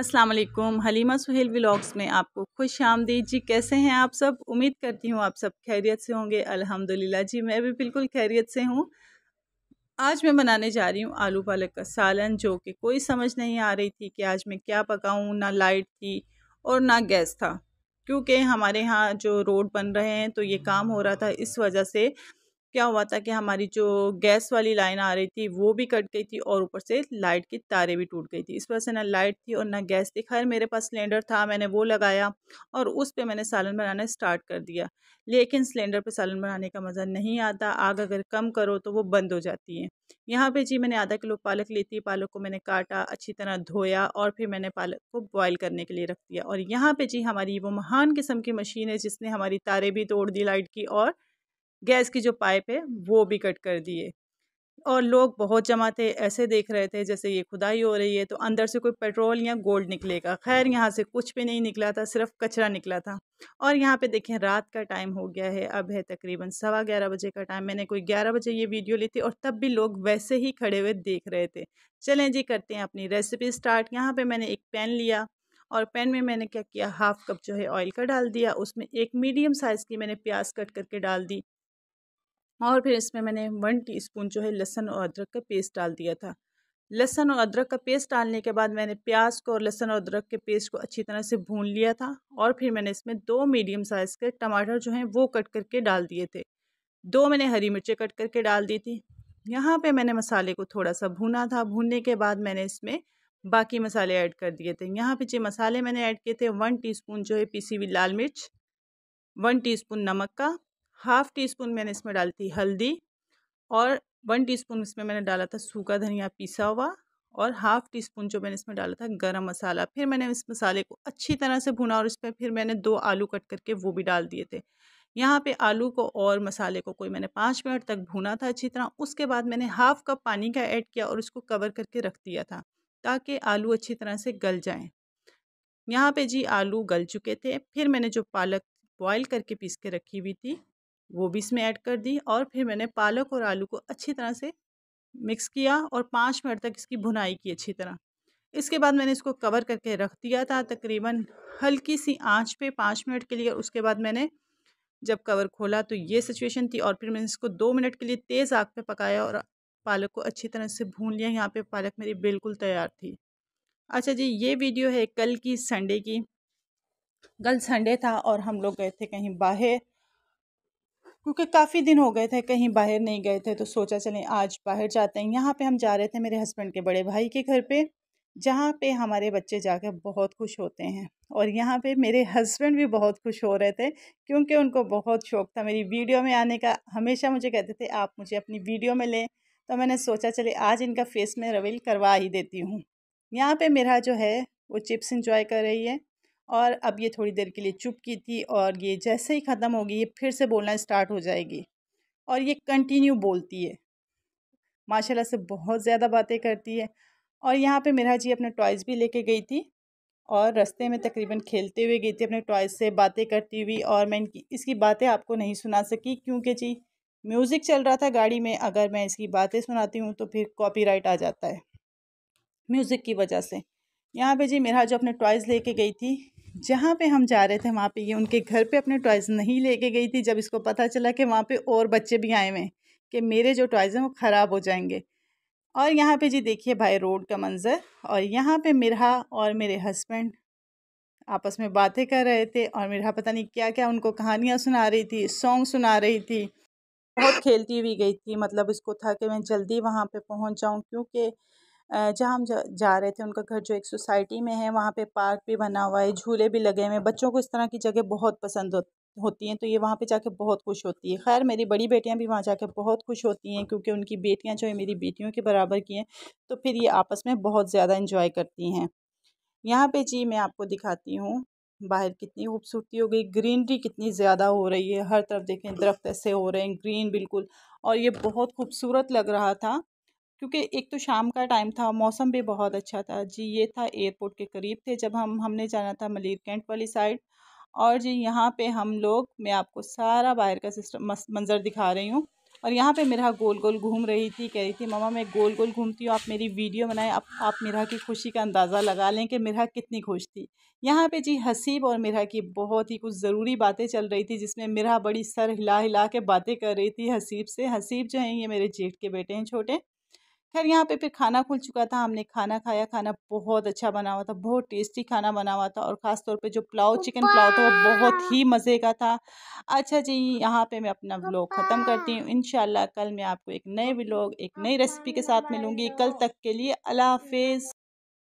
अस्सलाम वालेकुम हलीमा सुहेल व्लॉग्स में आपको खुश आमदीद जी कैसे हैं आप सब उम्मीद करती हूँ आप सब खैरियत से होंगे अल्हम्दुलिल्लाह जी मैं भी बिल्कुल खैरियत से हूँ आज मैं बनाने जा रही हूँ आलू पालक का सालन जो कि कोई समझ नहीं आ रही थी कि आज मैं क्या पकाऊँ ना लाइट थी और ना गैस था क्योंकि हमारे यहाँ जो रोड बन रहे हैं तो ये काम हो रहा था इस वजह से क्या हुआ था कि हमारी जो गैस वाली लाइन आ रही थी वो भी कट गई थी और ऊपर से लाइट की तारें भी टूट गई थी इस वजह से ना लाइट थी और ना गैस थी खैर मेरे पास सिलेंडर था मैंने वो लगाया और उस पर मैंने सालन बनाना स्टार्ट कर दिया लेकिन सिलेंडर पर सालन बनाने का मज़ा नहीं आता आग अगर कम करो तो वो बंद हो जाती है यहाँ पर जी मैंने आधा किलो पालक ली थी पालक को मैंने काटा अच्छी तरह धोया और फिर मैंने पालक को बॉयल करने के लिए रख दिया और यहाँ पर जी हमारी वो महान किस्म की मशीन है जिसने हमारी तारे भी तोड़ दी लाइट की और गैस की जो पाइप है वो भी कट कर दिए और लोग बहुत जमा थे ऐसे देख रहे थे जैसे ये खुदाई हो रही है तो अंदर से कोई पेट्रोल या गोल्ड निकलेगा खैर यहाँ से कुछ भी नहीं निकला था सिर्फ कचरा निकला था और यहाँ पे देखें रात का टाइम हो गया है अब है तकरीबन सवा ग्यारह बजे का टाइम मैंने कोई ग्यारह बजे ये वीडियो ली थी और तब भी लोग वैसे ही खड़े हुए देख रहे थे चलें जी करते हैं अपनी रेसिपी स्टार्ट यहाँ पर मैंने एक पेन लिया और पैन में मैंने क्या किया हाफ़ कप जो है ऑयल का डाल दिया उसमें एक मीडियम साइज़ की मैंने प्याज कट करके डाल दी और फिर इसमें मैंने वन टीस्पून जो है लहसन और अदरक का पेस्ट डाल दिया था लहसन और अदरक का पेस्ट डालने के बाद मैंने प्याज को और लहसन और अदरक के पेस्ट को अच्छी तरह से भून लिया था और फिर मैंने इसमें दो मीडियम साइज़ के टमाटर जो हैं वो कट करके डाल दिए थे दो मैंने हरी मिर्चें कट करके डाल दी थी यहाँ पे मैंने मसाले को थोड़ा सा भूना था भूनने के बाद मैंने इसमें बाकी मसाले ऐड कर दिए थे यहाँ पे जो मसाले मैंने ऐड किए थे वन टीस्पून जो है पीसी हुई लाल मिर्च वन टीस्पून नमक का हाफ़ टी स्पून मैंने इसमें डाली थी हल्दी और वन टीस्पून इसमें मैंने डाला था सूखा धनिया पिसा हुआ और हाफ़ टी स्पून जो मैंने इसमें डाला था गरम मसाला फिर मैंने इस मसाले को अच्छी तरह से भुना और इस पर फिर मैंने दो आलू कट करके वो भी डाल दिए थे यहाँ पे आलू को और मसाले को कोई मैंने पाँच मिनट तक भुना था अच्छी तरह उसके बाद मैंने हाफ़ कप पानी का ऐड किया और उसको कवर करके रख दिया था ताकि आलू अच्छी तरह से गल जाएँ यहाँ पर जी आलू गल चुके थे फिर मैंने जो पालक बॉयल करके पीस के रखी हुई थी वो भी इसमें ऐड कर दी और फिर मैंने पालक और आलू को अच्छी तरह से मिक्स किया और पाँच मिनट तक इसकी भुनाई की अच्छी तरह इसके बाद मैंने इसको कवर करके रख दिया था तकरीबन हल्की सी आंच पे पाँच मिनट के लिए उसके बाद मैंने जब कवर खोला तो ये सिचुएशन थी और फिर मैंने इसको दो मिनट के लिए तेज़ आग पे पकाया और पालक को अच्छी तरह से भून लिया यहाँ पे पालक मेरी बिल्कुल तैयार थी अच्छा जी ये वीडियो है कल की संडे की कल संडे था और हम लोग गए थे कहीं बाहर क्योंकि काफ़ी दिन हो गए थे कहीं बाहर नहीं गए थे तो सोचा चलें आज बाहर जाते हैं यहाँ पे हम जा रहे थे मेरे हस्बैंड के बड़े भाई के घर पे जहाँ पे हमारे बच्चे जाकर बहुत खुश होते हैं और यहाँ पे मेरे हस्बैंड भी बहुत खुश हो रहे थे क्योंकि उनको बहुत शौक़ था मेरी वीडियो में आने का हमेशा मुझे कहते थे आप मुझे अपनी वीडियो में लें तो मैंने सोचा चले आज इनका फेस में रवील करवा ही देती हूँ यहाँ पर मेरा जो है वो चिप्स इंजॉय कर रही है और अब ये थोड़ी देर के लिए चुप की थी और ये जैसे ही ख़त्म होगी ये फिर से बोलना स्टार्ट हो जाएगी और ये कंटिन्यू बोलती है माशाल्लाह से बहुत ज़्यादा बातें करती है और यहाँ पे मेरा जी अपना टॉयज़ भी लेके गई थी और रास्ते में तकरीबन खेलते हुए गई थी अपने टॉयज़ से बातें करती हुई और मैं इनकी इसकी बातें आपको नहीं सुना सकी क्योंकि जी म्यूज़िक चल रहा था गाड़ी में अगर मैं इसकी बातें सुनाती हूँ तो फिर कॉपी आ जाता है म्यूज़िक की वजह से यहाँ पे जी मेरा जो अपने टॉयज़ लेके गई थी जहाँ पे हम जा रहे थे वहाँ पे ये उनके घर पे अपने टॉयज़ नहीं लेके गई थी जब इसको पता चला कि वहाँ पे और बच्चे भी आए हुए हैं कि मेरे जो टॉयज़ हैं वो ख़राब हो जाएंगे और यहाँ पे जी देखिए भाई रोड का मंज़र और यहाँ पे मिरहा और मेरे हस्बैंड आपस में बातें कर रहे थे और मिरहा पता नहीं क्या क्या उनको कहानियाँ सुना रही थी सॉन्ग सुना रही थी बहुत खेलती हुई गई थी मतलब इसको था कि मैं जल्दी वहाँ पर पहुँच जाऊँ क्योंकि जहाँ हम जा रहे थे उनका घर जो एक सोसाइटी में है वहाँ पे पार्क भी बना हुआ है झूले भी लगे हुए हैं बच्चों को इस तरह की जगह बहुत पसंद हो होती हैं तो ये वहाँ पे जाके बहुत खुश होती है खैर मेरी बड़ी बेटियाँ भी वहाँ जाके बहुत खुश होती हैं क्योंकि उनकी बेटियाँ जो है मेरी बेटियों के बराबर की हैं तो फिर ये आपस में बहुत ज़्यादा इंजॉय करती हैं यहाँ पर जी मैं आपको दिखाती हूँ बाहर कितनी खूबसूरती हो गई ग्रीनरी कितनी ज़्यादा हो रही है हर तरफ देखें दरख्त ऐसे हो रहे हैं ग्रीन बिल्कुल और ये बहुत खूबसूरत लग रहा था क्योंकि एक तो शाम का टाइम था मौसम भी बहुत अच्छा था जी ये था एयरपोर्ट के करीब थे जब हम हमने जाना था मलिर कैंट वाली साइड और जी यहाँ पे हम लोग मैं आपको सारा बाहर का सिस्टम मंज़र दिखा रही हूँ और यहाँ पे मेरा गोल गोल घूम रही थी कह रही थी ममा मैं गोल गोल घूमती हूँ आप मेरी वीडियो बनाएं आप आप मेरा की खुशी का अंदाज़ा लगा लें कि मेरा कितनी खुश थी यहाँ पे जी हसीब और मेरा की बहुत ही कुछ ज़रूरी बातें चल रही थी जिसमें मेरा बड़ी सर हिला हिला के बातें कर रही थी हसीब से हसीब जो हैं ये मेरे जेठ के बेटे हैं छोटे खैर यहाँ पे फिर खाना खुल चुका था हमने खाना खाया खाना बहुत अच्छा बना हुआ था बहुत टेस्टी खाना बना हुआ था और ख़ास तौर पे जो पुलाव चिकन पुलाव था वो बहुत ही मज़े का था अच्छा जी यहाँ पे मैं अपना व्लॉग ख़त्म करती हूँ इन कल मैं आपको एक नए व्लॉग एक नई रेसिपी के साथ मिलूँगी कल तक के लिए अल्लाह हाफिज़